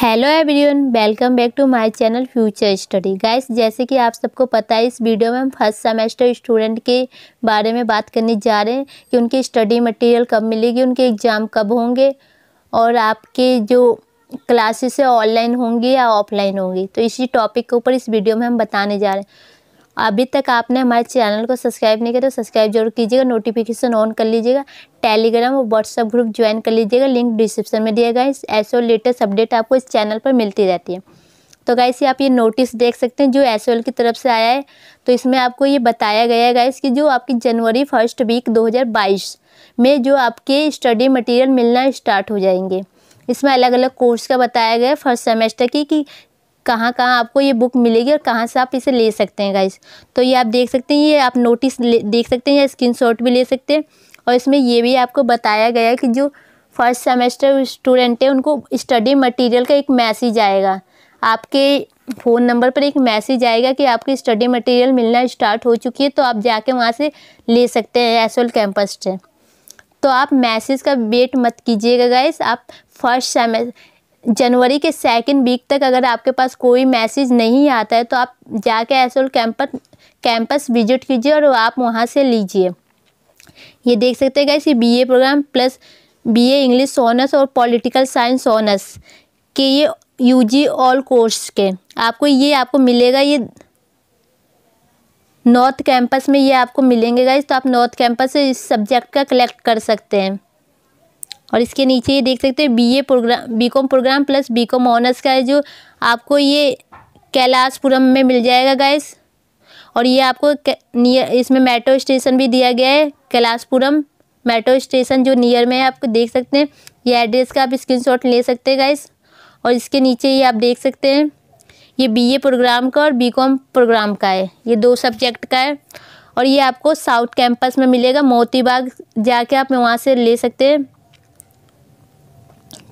hello everyone welcome back to my channel future study guys जैसे कि आप सबको पता है इस वीडियो में हम फर्स्ट सेमेस्टर स्टूडेंट के बारे में बात करने जा रहे हैं कि उनकी स्टडी मटेरियल कब मिलेगी उनके एग्ज़ाम कब होंगे और आपके जो क्लासेस है ऑनलाइन होंगी या ऑफलाइन होंगी तो इसी टॉपिक के ऊपर इस वीडियो में हम बताने जा रहे हैं अभी तक आपने हमारे चैनल को सब्सक्राइब नहीं किया तो सब्सक्राइब जरूर कीजिएगा नोटिफिकेशन ऑन कर लीजिएगा टेलीग्राम और व्हाट्सअप ग्रुप ज्वाइन कर लीजिएगा लिंक डिस्क्रिप्शन में दिया गया ऐसे लेटेस्ट अपडेट आपको इस चैनल पर मिलती रहती है तो गाइस ये आप ये नोटिस देख सकते हैं जो एस की तरफ से आया है तो इसमें आपको ये बताया गया है गाइस कि जो आपकी जनवरी फर्स्ट वीक 2022 में जो आपके स्टडी मटेरियल मिलना स्टार्ट हो जाएंगे इसमें अलग अलग कोर्स का बताया गया है फर्स्ट सेमेस्टर की कि कहाँ कहाँ आपको ये बुक मिलेगी और कहाँ से आप इसे ले सकते हैं गाइस तो ये आप देख सकते हैं ये आप नोटिस देख सकते हैं या स्क्रीन भी ले सकते हैं और इसमें ये भी आपको बताया गया है कि जो फर्स्ट सेमेस्टर स्टूडेंट है उनको स्टडी मटेरियल का एक मैसेज आएगा आपके फ़ोन नंबर पर एक मैसेज आएगा कि आपकी स्टडी मटेरियल मिलना स्टार्ट हो चुकी है तो आप जाके वहाँ से ले सकते हैं एस कैंपस से तो आप मैसेज का वेट मत कीजिएगा गाइस आप फर्स्ट सेमेस्टर जनवरी के सेकेंड वीक तक अगर आपके पास कोई मैसेज नहीं आता है तो आप जाके एसोल कैंपस कैंपस विजिट कीजिए और आप वहाँ से लीजिए ये देख सकते हैं कैसे B BA program plus BA English honours और पॉलिटिकल साइंस ऑनर्स के ये यूजी ऑल कोर्स के आपको ये आपको मिलेगा ये नॉर्थ कैंपस में ये आपको मिलेंगे गाइज तो आप नॉर्थ कैंपस से इस सब्जेक्ट का कलेक्ट कर सकते हैं और इसके नीचे ये देख सकते हैं BA program BCom program plus BCom honours का है जो आपको ये कैलाशपुरम में मिल जाएगा गैस और ये आपको नियर इसमें मेट्रो स्टेशन भी दिया गया है कैलाशपुरम मेट्रो स्टेशन जो नियर में है आपको देख सकते हैं ये एड्रेस का आप शॉट ले सकते हैं गाइस और इसके नीचे ये आप देख सकते हैं ये ए प्रोग्राम का और बीकॉम प्रोग्राम का है ये दो सब्जेक्ट का है और ये आपको साउथ कैंपस में मिलेगा मोतीबाग जाके आप वहाँ से ले सकते हैं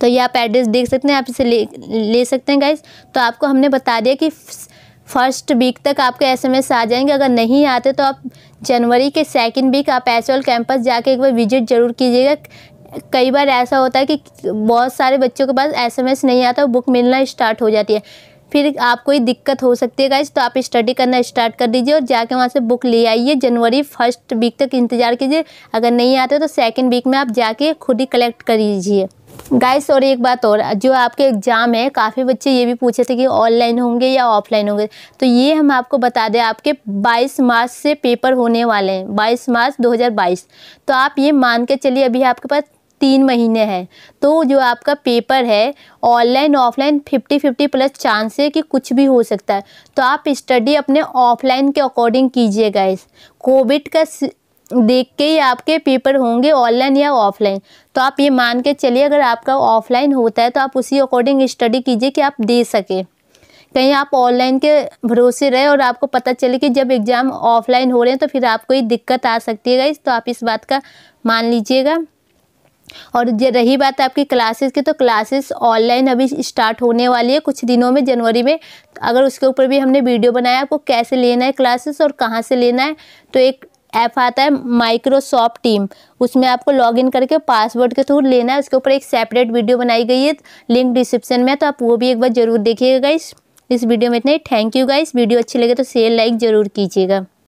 तो ये आप एड्रेस देख सकते हैं आप इसे ले ले सकते हैं गाइज तो आपको हमने बता दिया कि फर्स्ट वीक तक आपके एसएमएस आ जाएंगे अगर नहीं आते तो आप जनवरी के सेकेंड वीक आप एस कैंपस जाके एक बार विजिट ज़रूर कीजिएगा कई बार ऐसा होता है कि बहुत सारे बच्चों के पास एसएमएस नहीं आता बुक मिलना स्टार्ट हो जाती है फिर आपको ही दिक्कत हो सकती है गाइज तो आप स्टडी करना स्टार्ट कर दीजिए और जाके वहाँ से बुक ले आइए जनवरी फर्स्ट वीक तक इंतज़ार कीजिए अगर नहीं आते तो सेकेंड वीक में आप जाके खुद ही कलेक्ट कर लीजिए गाइस और एक बात और जो आपके एग्ज़ाम है काफ़ी बच्चे ये भी पूछे थे कि ऑनलाइन होंगे या ऑफलाइन होंगे तो ये हम आपको बता दें आपके 22 मार्च से पेपर होने वाले हैं 22 मार्च 2022 तो आप ये मान के चलिए अभी आपके पास तीन महीने हैं तो जो आपका पेपर है online offline fifty fifty plus chance है कि कुछ भी हो सकता है तो आप स्टडी अपने ऑफलाइन के अकॉर्डिंग कीजिए गाइस कोविड का देख के ही आपके पेपर होंगे ऑनलाइन या ऑफलाइन तो आप ये मान के चलिए अगर आपका ऑफलाइन होता है तो आप उसी अकॉर्डिंग स्टडी कीजिए कि आप दे सकें कहीं आप ऑनलाइन के भरोसे रहे और आपको पता चले कि जब एग्ज़ाम ऑफलाइन हो रहे हैं तो फिर आपको ये दिक्कत आ सकती है गाइज तो आप इस बात का मान लीजिएगा और जो रही बात आपकी क्लासेस की तो क्लासेस ऑनलाइन अभी स्टार्ट होने वाली है कुछ दिनों में जनवरी में अगर उसके ऊपर भी हमने वीडियो बनाया आपको कैसे लेना है क्लासेस और कहाँ से लेना है तो एक ऐप आता है माइक्रोसॉफ्ट टीम उसमें आपको लॉगिन करके पासवर्ड के थ्रू लेना है उसके ऊपर एक सेपरेट वीडियो बनाई गई है लिंक डिस्क्रिप्शन में तो आप वो भी एक बार ज़रूर देखिएगा गाइस इस वीडियो में इतना ही थैंक यू गाइस वीडियो अच्छी लगे तो शेयर लाइक ज़रूर कीजिएगा